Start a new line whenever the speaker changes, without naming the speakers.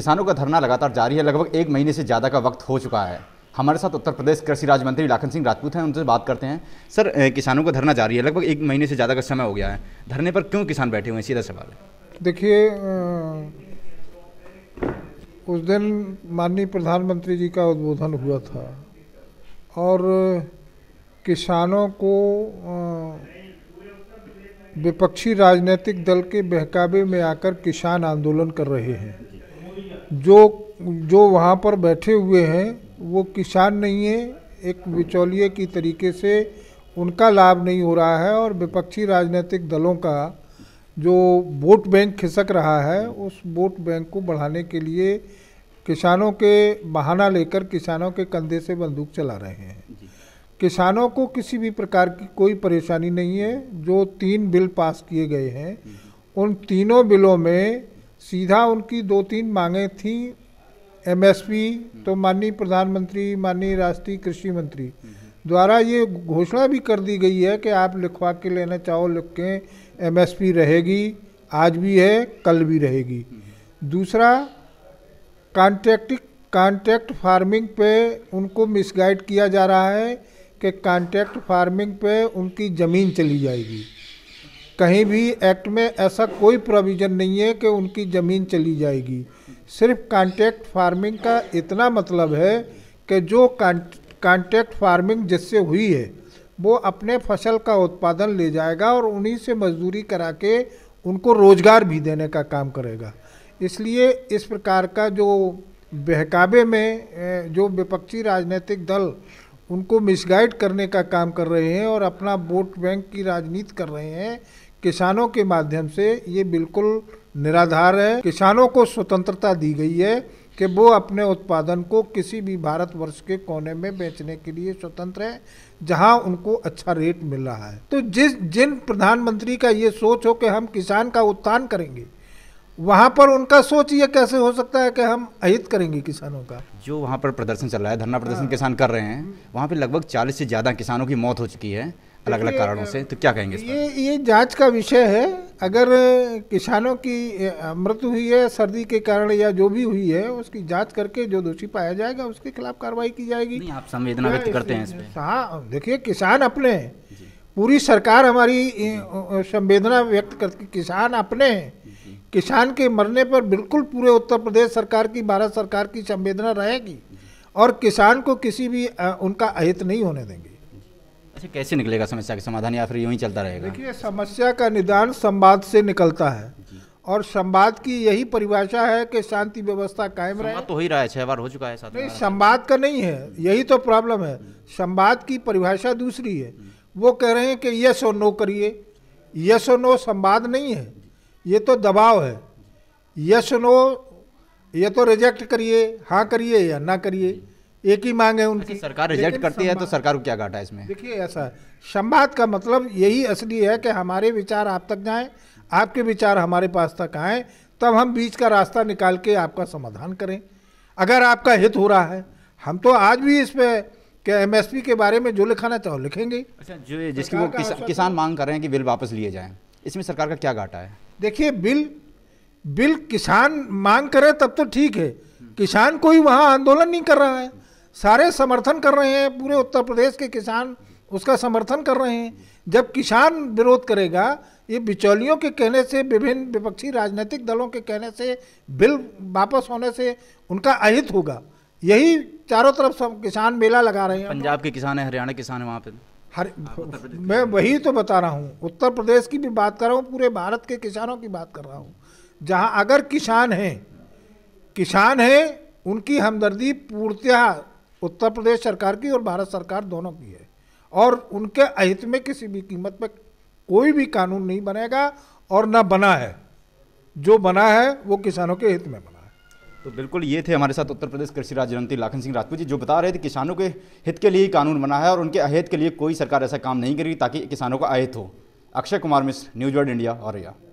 किसानों का धरना लगातार जारी है लगभग एक महीने से ज़्यादा का वक्त हो चुका है हमारे साथ उत्तर प्रदेश कृषि राज्य मंत्री लाखन सिंह राजपूत हैं उनसे बात करते हैं सर किसानों का धरना जारी है लगभग एक महीने से ज़्यादा का समय हो गया है धरने पर क्यों किसान बैठे हुए हैं सीधा सवाल
देखिए उस दिन माननीय प्रधानमंत्री जी का उद्बोधन हुआ था और किसानों को विपक्षी राजनीतिक दल के बहकावे में आकर किसान आंदोलन कर रहे हैं जो जो वहाँ पर बैठे हुए हैं वो किसान नहीं है एक बिचौलिए की तरीके से उनका लाभ नहीं हो रहा है और विपक्षी राजनीतिक दलों का जो वोट बैंक खिसक रहा है उस वोट बैंक को बढ़ाने के लिए किसानों के बहाना लेकर किसानों के कंधे से बंदूक चला रहे हैं किसानों को किसी भी प्रकार की कोई परेशानी नहीं है जो तीन बिल पास किए गए हैं उन तीनों बिलों में सीधा उनकी दो तीन मांगें थीं एमएसपी तो माननीय प्रधानमंत्री माननीय राष्ट्रीय कृषि मंत्री द्वारा ये घोषणा भी कर दी गई है कि आप लिखवा के लेना चाहो लिख के एम रहेगी आज भी है कल भी रहेगी दूसरा कॉन्ट्रैक्ट कॉन्ट्रैक्ट फार्मिंग पे उनको मिसगाइड किया जा रहा है कि कॉन्ट्रैक्ट फार्मिंग पे उनकी ज़मीन चली जाएगी कहीं भी एक्ट में ऐसा कोई प्रोविज़न नहीं है कि उनकी ज़मीन चली जाएगी सिर्फ कॉन्ट्रैक्ट फार्मिंग का इतना मतलब है कि जो कॉन्ट्रैक्ट फार्मिंग जिससे हुई है वो अपने फसल का उत्पादन ले जाएगा और उन्हीं से मजदूरी करा के उनको रोज़गार भी देने का काम करेगा इसलिए इस प्रकार का जो बहकावे में जो विपक्षी राजनीतिक दल उनको मिसगाइड करने का काम कर रहे हैं और अपना वोट बैंक की राजनीति कर रहे हैं किसानों के माध्यम से ये बिल्कुल निराधार है किसानों को स्वतंत्रता दी गई है कि वो अपने उत्पादन को किसी भी भारतवर्ष के कोने में बेचने के लिए स्वतंत्र है जहां उनको अच्छा रेट मिल रहा है तो जिस जिन प्रधानमंत्री का ये सोच हो कि हम किसान का उत्थान करेंगे वहाँ पर उनका सोच ये कैसे हो सकता है कि हम अहित करेंगे किसानों का
जो वहाँ पर प्रदर्शन चल रहा है धरना प्रदर्शन हाँ। किसान कर रहे हैं वहाँ पर लगभग चालीस से ज़्यादा किसानों की मौत हो चुकी है अलग अलग कारणों से तो क्या कहेंगे
ये ये जांच का विषय है अगर किसानों की मृत्यु हुई है सर्दी के कारण या जो भी हुई है उसकी जांच करके जो दोषी पाया जाएगा उसके खिलाफ कार्रवाई की जाएगी नहीं आप संवेदना व्यक्त करते हैं हाँ देखिए किसान अपने हैं पूरी सरकार हमारी संवेदना व्यक्त करती किसान अपने हैं किसान के मरने पर बिल्कुल पूरे उत्तर प्रदेश सरकार की भारत सरकार की संवेदना रहेगी और किसान को किसी भी उनका अहित नहीं होने देंगे
अच्छा कैसे निकलेगा समस्या का समाधान या फिर यूँ ही चलता रहेगा
देखिए समस्या का निदान संवाद से निकलता है और संवाद की यही परिभाषा है कि शांति व्यवस्था कायम रहे तो
ही रहा है छह बार हो चुका है नहीं
संवाद का नहीं है यही तो प्रॉब्लम है संवाद की परिभाषा दूसरी है वो कह रहे हैं कि यस और नो करिए यस और नो संवाद नहीं है ये तो दबाव है यस नो ये तो रिजेक्ट करिए हाँ करिए या ना करिए एक ही मांग है उनकी अच्छा, सरकार रिजेक्ट करती है तो सरकार
को क्या घाटा है इसमें
देखिए ऐसा है संवाद का मतलब यही असली है कि हमारे विचार आप तक जाएं आपके विचार हमारे पास तक आए तब हम बीच का रास्ता निकाल के आपका समाधान करें अगर आपका हित हो रहा है हम तो आज भी इस पर कि एम के बारे में जो लिखाना चाहो लिखेंगे
अच्छा जो जिसकी वो किसा, किसान
मांग कर रहे हैं कि बिल वापस लिए जाएं इसमें सरकार का क्या घाटा है देखिए बिल बिल किसान मांग करे तब तो ठीक है किसान कोई वहाँ आंदोलन नहीं कर रहा है सारे समर्थन कर रहे हैं पूरे उत्तर प्रदेश के किसान उसका समर्थन कर रहे हैं जब किसान विरोध करेगा ये बिचौलियों के कहने से विभिन्न विपक्षी राजनीतिक दलों के कहने से बिल वापस होने से उनका अहित होगा यही चारों तरफ सब किसान मेला लगा रहे हैं
पंजाब के किसान है हरियाणा के किसान है वहाँ पे
हर मैं वही तो बता रहा हूँ उत्तर प्रदेश की भी बात कर रहा हूँ पूरे भारत के किसानों की बात कर रहा हूँ जहाँ अगर किसान हैं किसान हैं उनकी हमदर्दी पूर्त्या उत्तर प्रदेश सरकार की और भारत सरकार दोनों की है और उनके अहित में किसी भी कीमत पर कोई भी कानून नहीं बनेगा और ना बना है जो बना है वो किसानों के हित में बना है
तो बिल्कुल ये थे हमारे साथ उत्तर प्रदेश कृषि राज्य मंत्री लाखन सिंह राजपूत जी जो बता रहे थे किसानों के हित के लिए ही कानून बना है और उनके अहित के लिए कोई सरकार ऐसा काम नहीं करेगी ताकि किसानों का अहित हो Akshay Kumar Mishra news world India और